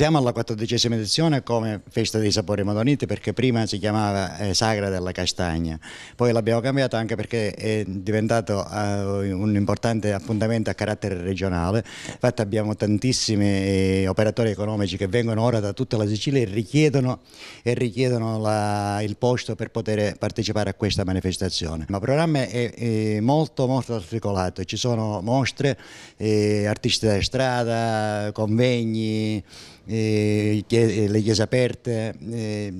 Siamo alla quattordicesima edizione come Festa dei Sapori Madoniti perché prima si chiamava eh, Sagra della Castagna, poi l'abbiamo cambiata anche perché è diventato eh, un importante appuntamento a carattere regionale, infatti abbiamo tantissimi eh, operatori economici che vengono ora da tutta la Sicilia e richiedono, e richiedono la, il posto per poter partecipare a questa manifestazione. il programma è, è molto molto articolato, ci sono mostre, eh, artisti da strada, convegni, eh, eh, le chiese aperte, eh,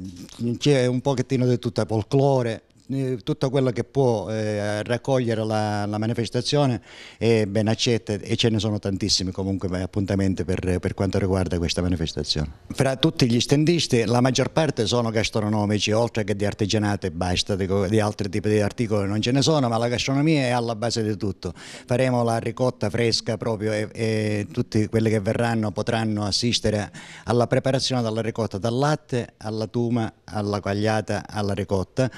c'è un pochettino di tutto folklore, eh, tutto quello che può eh, raccogliere la, la, manifestazione è ben accetta e ce ne sono tantissimi comunque appuntamenti per, per, quanto riguarda questa manifestazione. Fra tutti gli stendisti la maggior parte sono gastronomici oltre che di artigianate e basta, di, di altri tipi di articoli non ce ne sono ma la gastronomia è alla base di tutto. Faremo la ricotta fresca proprio e, e tutti quelli che verranno potranno assistere alla preparazione della ricotta dal latte alla tuma, alla quagliata, alla ricotta.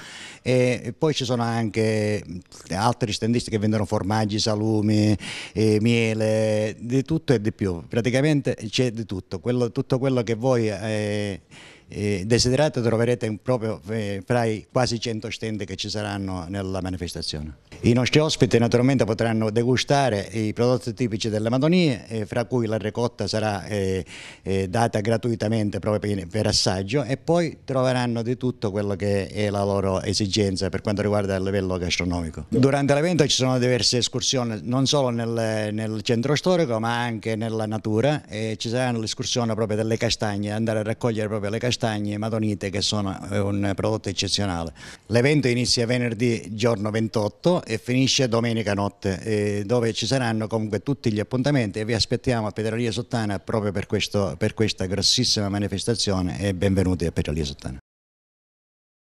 E e poi ci sono anche altri standisti che vendono formaggi, salumi, eh, miele, di tutto e di più, praticamente c'è di tutto, quello, tutto quello che voi... Eh, desiderate troverete proprio eh, fra i quasi 100 stand che ci saranno nella manifestazione. I nostri ospiti naturalmente potranno degustare i prodotti tipici delle Madonie, eh, fra cui la ricotta sarà eh, eh, data gratuitamente proprio per, assaggio e poi troveranno di tutto quello che è la loro esigenza per quanto riguarda il livello gastronomico. Durante l'evento ci sono diverse escursioni, non solo nel, nel centro storico ma anche nella natura, e ci saranno l'escursione proprio delle castagne, andare a raccogliere proprio le castagne castagne madonite che sono eh, un prodotto eccezionale. L'evento inizia venerdì giorno 28 e finisce domenica notte eh, dove ci saranno comunque tutti gli appuntamenti e vi aspettiamo a Pedralia Sottana proprio per, questo, per questa grossissima manifestazione e benvenuti a Pedralia Sottana.